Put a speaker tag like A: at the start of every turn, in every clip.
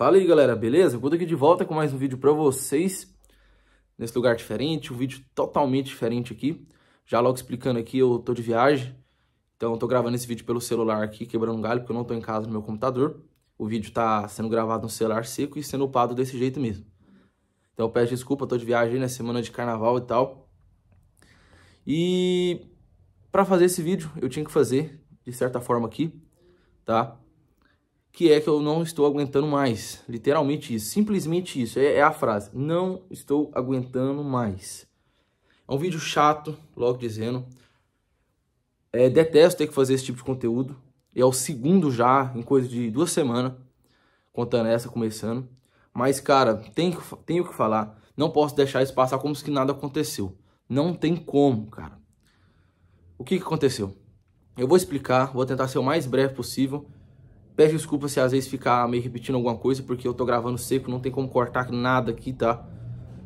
A: Fala aí, galera, beleza? Eu tô aqui de volta com mais um vídeo pra vocês. Nesse lugar diferente, um vídeo totalmente diferente aqui. Já logo explicando aqui, eu tô de viagem. Então eu tô gravando esse vídeo pelo celular aqui, quebrando um galho, porque eu não tô em casa no meu computador. O vídeo tá sendo gravado no celular seco e sendo upado desse jeito mesmo. Então eu peço desculpa, tô de viagem, né? Semana de carnaval e tal. E para fazer esse vídeo, eu tinha que fazer, de certa forma aqui, tá? que é que eu não estou aguentando mais. Literalmente isso, simplesmente isso, é, é a frase. Não estou aguentando mais. É um vídeo chato, logo dizendo. É, detesto ter que fazer esse tipo de conteúdo. É o segundo já, em coisa de duas semanas, contando essa, começando. Mas, cara, tenho, tenho que falar. Não posso deixar isso passar como se nada aconteceu. Não tem como, cara. O que, que aconteceu? Eu vou explicar, vou tentar ser o mais breve possível Peço desculpa se às vezes ficar meio repetindo alguma coisa, porque eu tô gravando seco, não tem como cortar nada aqui, tá?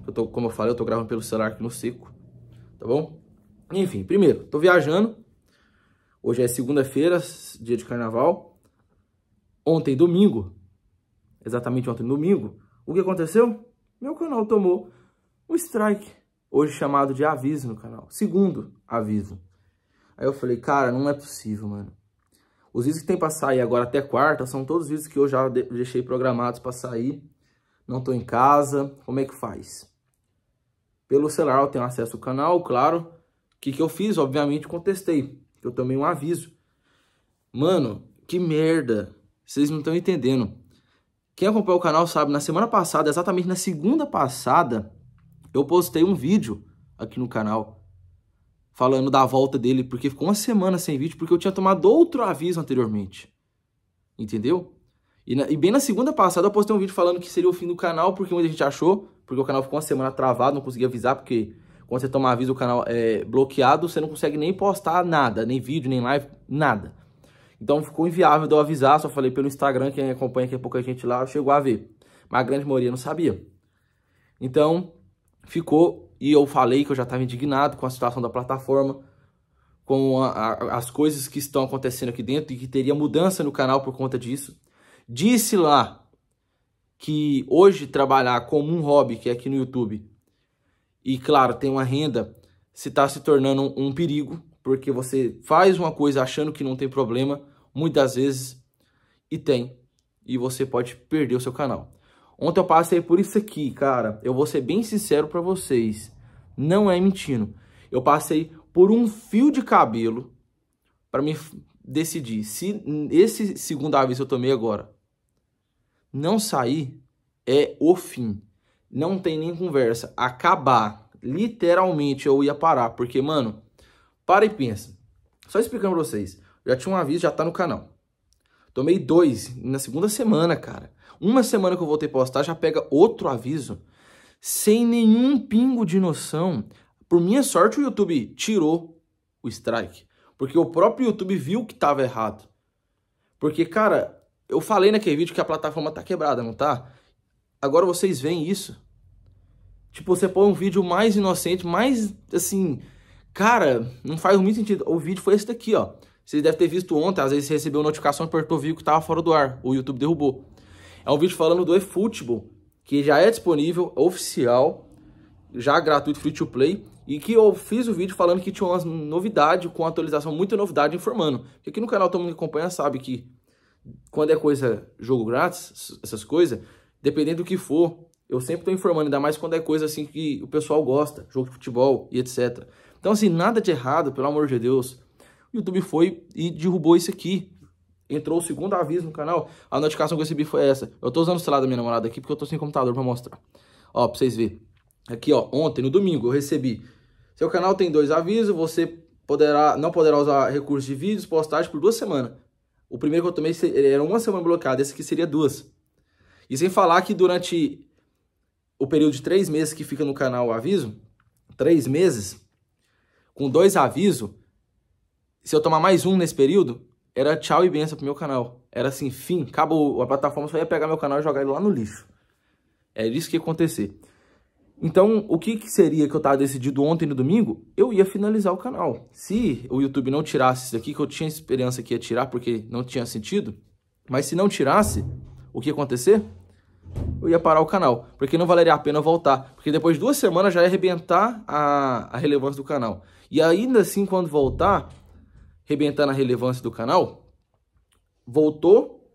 A: Eu tô, como eu falei, eu tô gravando pelo celular aqui no seco, tá bom? Enfim, primeiro, tô viajando. Hoje é segunda-feira, dia de carnaval. Ontem, domingo, exatamente ontem, domingo, o que aconteceu? Meu canal tomou um strike, hoje chamado de aviso no canal. Segundo aviso. Aí eu falei, cara, não é possível, mano. Os vídeos que tem para sair agora até quarta são todos os vídeos que eu já deixei programados para sair. Não estou em casa. Como é que faz? Pelo celular eu tenho acesso ao canal, claro. O que, que eu fiz? Obviamente contestei. Eu tomei um aviso. Mano, que merda. Vocês não estão entendendo. Quem acompanha o canal sabe, na semana passada, exatamente na segunda passada, eu postei um vídeo aqui no canal falando da volta dele, porque ficou uma semana sem vídeo, porque eu tinha tomado outro aviso anteriormente. Entendeu? E, na, e, bem na segunda passada eu postei um vídeo falando que seria o fim do canal, porque muita gente achou, porque o canal ficou uma semana travado, não conseguia avisar, porque quando você toma aviso o canal é bloqueado, você não consegue nem postar nada, nem vídeo, nem live, nada. Então ficou inviável de eu avisar, só falei pelo Instagram, quem acompanha aqui é pouca gente lá chegou a ver. Mas a grande maioria não sabia. Então ficou e eu falei que eu já estava indignado com a situação da plataforma, com a, a, as coisas que estão acontecendo aqui dentro e que teria mudança no canal por conta disso. Disse lá que hoje trabalhar como um hobby, que é aqui no YouTube, e claro, tem uma renda, se está se tornando um, um perigo, porque você faz uma coisa achando que não tem problema, muitas vezes, e tem, e você pode perder o seu canal. Ontem eu passei por isso aqui, cara. Eu vou ser bem sincero para vocês. Não é mentindo. Eu passei por um fio de cabelo para me decidir se esse segundo aviso eu tomei agora não sair é o fim. Não tem nem conversa. Acabar. Literalmente eu ia parar, porque mano, para e pensa. Só explicando para vocês. Já tinha um aviso, já tá no canal. Tomei dois na segunda semana, cara. Uma semana que eu voltei a postar, já pega outro aviso. Sem nenhum pingo de noção. Por minha sorte, o YouTube tirou o strike. Porque o próprio YouTube viu que estava errado. Porque, cara, eu falei naquele vídeo que a plataforma tá quebrada, não tá? Agora vocês veem isso. Tipo, você põe um vídeo mais inocente, mais assim. Cara, não faz muito sentido. O vídeo foi esse daqui, ó. Vocês devem ter visto ontem, às vezes recebeu notificação de Porto Rico que estava fora do ar, o YouTube derrubou. É um vídeo falando do eFootball, que já é disponível, oficial, já gratuito, free to play, e que eu fiz o vídeo falando que tinha umas novidades, com atualização, muita novidade, informando. Porque aqui no canal todo mundo que acompanha sabe que quando é coisa, jogo grátis, essas coisas, dependendo do que for, eu sempre estou informando, ainda mais quando é coisa assim que o pessoal gosta, jogo de futebol e etc. Então assim, nada de errado, pelo amor de Deus, o YouTube foi e derrubou isso aqui. Entrou o segundo aviso no canal. A notificação que eu recebi foi essa. Eu tô usando o celular da minha namorada aqui porque eu tô sem computador pra mostrar. Ó, pra vocês verem. Aqui, ó, ontem, no domingo, eu recebi. Seu canal tem dois avisos, você poderá, não poderá usar recurso de vídeos, postagem por duas semanas. O primeiro que eu tomei era uma semana bloqueada, esse aqui seria duas. E sem falar que durante o período de três meses que fica no canal o aviso, três meses, com dois avisos, se eu tomar mais um nesse período, era tchau e benção pro meu canal. Era assim, fim, acabou. A plataforma só ia pegar meu canal e jogar ele lá no lixo. Era isso que ia acontecer. Então, o que, que seria que eu tava decidido ontem no domingo? Eu ia finalizar o canal. Se o YouTube não tirasse isso daqui, que eu tinha esperança que ia tirar porque não tinha sentido, mas se não tirasse, o que ia acontecer? Eu ia parar o canal, porque não valeria a pena voltar. Porque depois de duas semanas já ia arrebentar a, a relevância do canal. E ainda assim, quando voltar, rebentando a relevância do canal, voltou,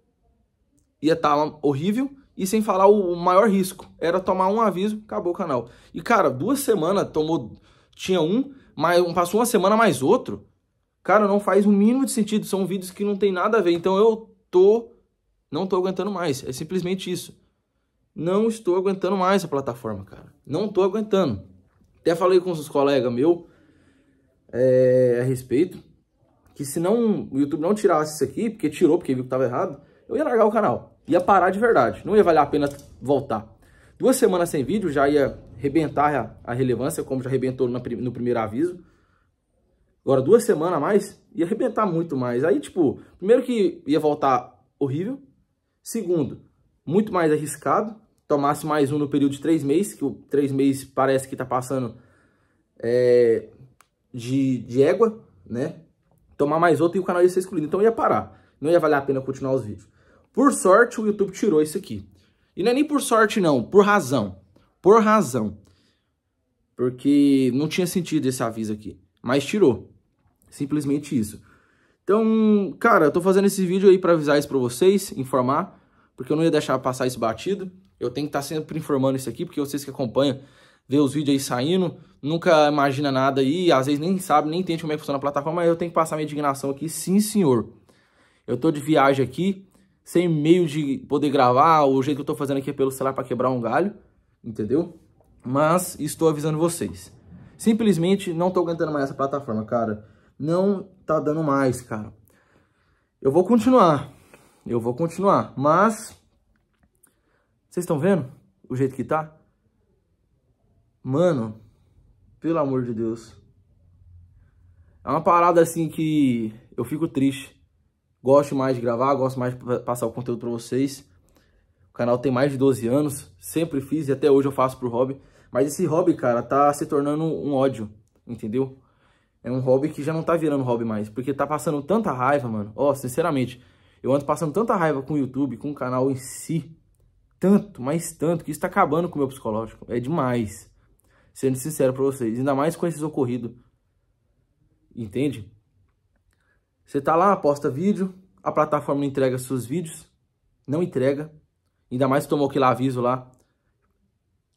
A: ia estar tá horrível, e sem falar o maior risco, era tomar um aviso, acabou o canal. E cara, duas semanas tomou, tinha um, mas passou uma semana mais outro. Cara, não faz o mínimo de sentido, são vídeos que não tem nada a ver. Então eu tô não tô aguentando mais, é simplesmente isso. Não estou aguentando mais a plataforma, cara. Não tô aguentando. Até falei com os colegas meu é, a respeito que se não o YouTube não tirasse isso aqui, porque tirou, porque viu que estava errado, eu ia largar o canal. Ia parar de verdade. Não ia valer a pena voltar. Duas semanas sem vídeo já ia arrebentar a, a relevância, como já arrebentou no, no primeiro aviso. Agora, duas semanas a mais, ia arrebentar muito mais. Aí, tipo, primeiro que ia voltar horrível. Segundo, muito mais arriscado. Tomasse mais um no período de três meses, que o três meses parece que está passando é, de, de égua, né? tomar mais outro e o canal ia ser excluído. Então ia parar. Não ia valer a pena continuar os vídeos. Por sorte, o YouTube tirou isso aqui. E não é nem por sorte, não. Por razão. Por razão. Porque não tinha sentido esse aviso aqui. Mas tirou. Simplesmente isso. Então, cara, eu tô fazendo esse vídeo aí pra avisar isso pra vocês, informar. Porque eu não ia deixar passar isso batido. Eu tenho que estar tá sempre informando isso aqui, porque vocês que acompanham vê os vídeos aí saindo, nunca imagina nada aí, às vezes nem sabe, nem entende como é que funciona a plataforma, mas eu tenho que passar minha indignação aqui, sim senhor. Eu tô de viagem aqui, sem meio de poder gravar, o jeito que eu tô fazendo aqui é pelo celular para quebrar um galho, entendeu? Mas estou avisando vocês. Simplesmente não tô aguentando mais essa plataforma, cara. Não tá dando mais, cara. Eu vou continuar. Eu vou continuar, mas vocês estão vendo o jeito que tá? Mano, pelo amor de Deus. É uma parada assim que eu fico triste. Gosto mais de gravar, gosto mais de passar o conteúdo pra vocês. O canal tem mais de 12 anos, sempre fiz e até hoje eu faço pro hobby. Mas esse hobby, cara, tá se tornando um ódio, entendeu? É um hobby que já não tá virando hobby mais, porque tá passando tanta raiva, mano. Ó, oh, sinceramente, eu ando passando tanta raiva com o YouTube, com o canal em si, tanto, mas tanto, que isso tá acabando com o meu psicológico. É demais. Sendo sincero para vocês, ainda mais com esses ocorridos. Entende? Você tá lá, posta vídeo, a plataforma não entrega seus vídeos, não entrega. Ainda mais tomou aquele aviso lá,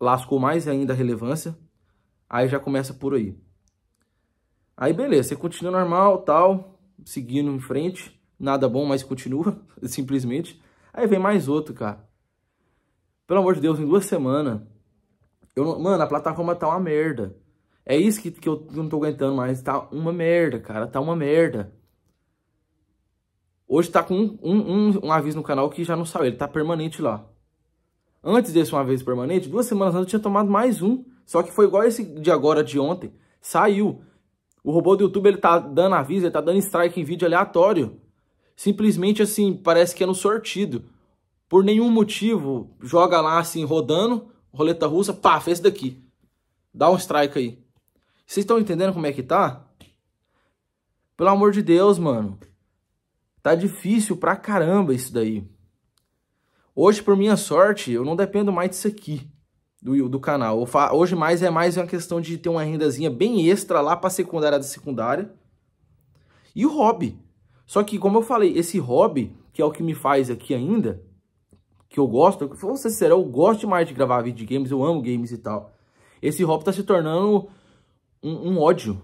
A: lascou mais ainda a relevância. Aí já começa por aí. Aí beleza, você continua normal, tal, seguindo em frente, nada bom, mas continua, simplesmente. Aí vem mais outro, cara. Pelo amor de Deus, em duas semanas, eu mano, a plataforma tá uma merda. É isso que, que eu não tô aguentando mais. Tá uma merda, cara. Tá uma merda. Hoje tá com um, um, um aviso no canal que já não saiu. Ele tá permanente lá. Antes desse um aviso permanente, duas semanas antes eu tinha tomado mais um. Só que foi igual esse de agora, de ontem. Saiu. O robô do YouTube, ele tá dando aviso, ele tá dando strike em vídeo aleatório. Simplesmente assim, parece que é no sortido. Por nenhum motivo, joga lá assim, rodando roleta russa, pá, fez isso daqui. Dá um strike aí. Vocês estão entendendo como é que tá? Pelo amor de Deus, mano. Tá difícil pra caramba isso daí. Hoje, por minha sorte, eu não dependo mais disso aqui. Do, do canal. Hoje mais é mais uma questão de ter uma rendazinha bem extra lá pra secundária da secundária. E o hobby. Só que, como eu falei, esse hobby, que é o que me faz aqui ainda, que eu gosto, eu vou ser sincero, eu gosto mais de gravar games. eu amo games e tal. Esse hobby tá se tornando um, um ódio,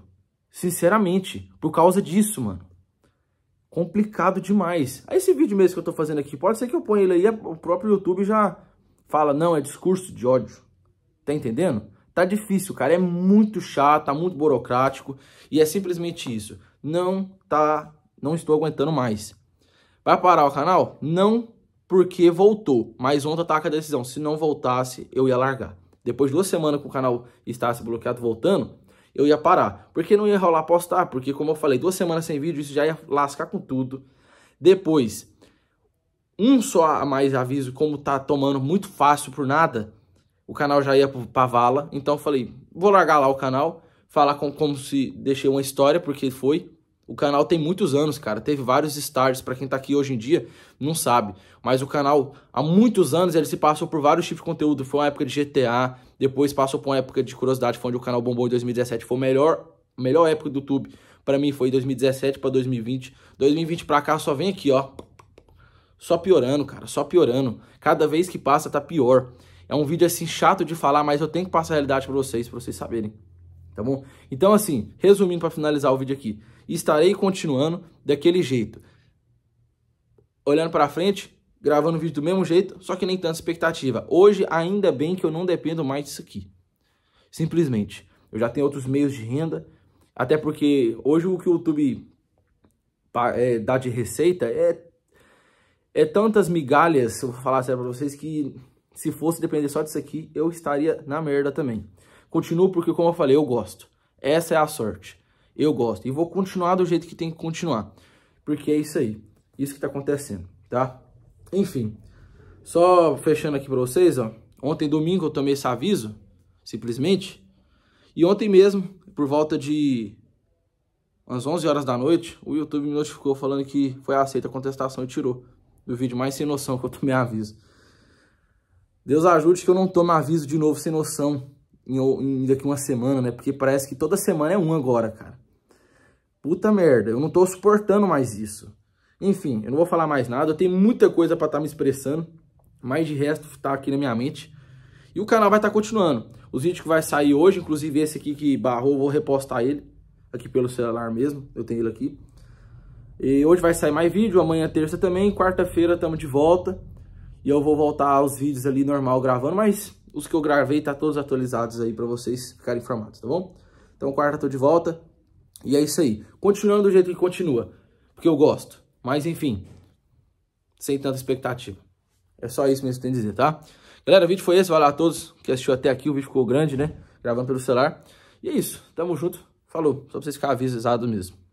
A: sinceramente, por causa disso, mano. Complicado demais. Esse vídeo mesmo que eu tô fazendo aqui, pode ser que eu ponha ele aí, o próprio YouTube já fala, não, é discurso de ódio. Tá entendendo? Tá difícil, cara, é muito chato, tá muito burocrático, e é simplesmente isso. Não tá, não estou aguentando mais. Vai parar o canal? Não porque voltou, mas ontem tá com a decisão. Se não voltasse, eu ia largar. Depois de duas semanas que o canal estivesse bloqueado voltando, eu ia parar. Porque não ia rolar postar, porque como eu falei, duas semanas sem vídeo, isso já ia lascar com tudo. Depois, um só a mais aviso, como tá tomando muito fácil por nada, o canal já ia pra vala. Então eu falei, vou largar lá o canal, falar com, como se deixei uma história, porque foi. O canal tem muitos anos, cara. Teve vários estágios. Para quem tá aqui hoje em dia, não sabe. Mas o canal, há muitos anos, ele se passou por vários tipos de conteúdo. Foi uma época de GTA, depois passou por uma época de curiosidade, foi onde o canal bombou em 2017. Foi a melhor, melhor época do YouTube. Para mim foi 2017 para 2020. 2020 para cá só vem aqui, ó. Só piorando, cara. Só piorando. Cada vez que passa tá pior. É um vídeo assim chato de falar, mas eu tenho que passar a realidade para vocês, para vocês saberem tá bom? Então, assim, resumindo para finalizar o vídeo aqui, estarei continuando daquele jeito. Olhando para frente, gravando vídeo do mesmo jeito, só que nem tanta expectativa. Hoje, ainda bem que eu não dependo mais disso aqui. Simplesmente. Eu já tenho outros meios de renda, até porque hoje o que o YouTube é, dá de receita é, é tantas migalhas, eu vou falar sério para vocês, que se fosse depender só disso aqui, eu estaria na merda também. Continuo porque, como eu falei, eu gosto. Essa é a sorte. Eu gosto. E vou continuar do jeito que tem que continuar. Porque é isso aí. Isso que tá acontecendo, tá? Enfim. Só fechando aqui pra vocês, ó. Ontem, domingo, eu tomei esse aviso. Simplesmente. E ontem mesmo, por volta de umas 11 horas da noite, o YouTube me notificou falando que foi aceita a contestação e tirou do vídeo mais sem noção que eu tomei aviso. Deus ajude que eu não tome aviso de novo sem noção em, em, daqui uma semana, né? Porque parece que toda semana é um agora, cara. Puta merda, eu não tô suportando mais isso. Enfim, eu não vou falar mais nada, eu tenho muita coisa para estar tá me expressando, mas de resto tá aqui na minha mente. E o canal vai estar tá continuando. Os vídeos que vai sair hoje, inclusive esse aqui que barrou, eu vou repostar ele aqui pelo celular mesmo, eu tenho ele aqui. E hoje vai sair mais vídeo, amanhã é terça também, quarta-feira estamos de volta. E eu vou voltar aos vídeos ali normal gravando, mas os que eu gravei tá todos atualizados aí para vocês ficarem informados, tá bom? Então quarta tô de volta e é isso aí. Continuando do jeito que continua, porque eu gosto. Mas enfim, sem tanta expectativa. É só isso mesmo que tem a dizer, tá? Galera, o vídeo foi esse. lá a todos que assistiu até aqui. O vídeo ficou grande, né? Gravando pelo celular. E é isso. Tamo junto. Falou. Só pra vocês ficarem avisados mesmo.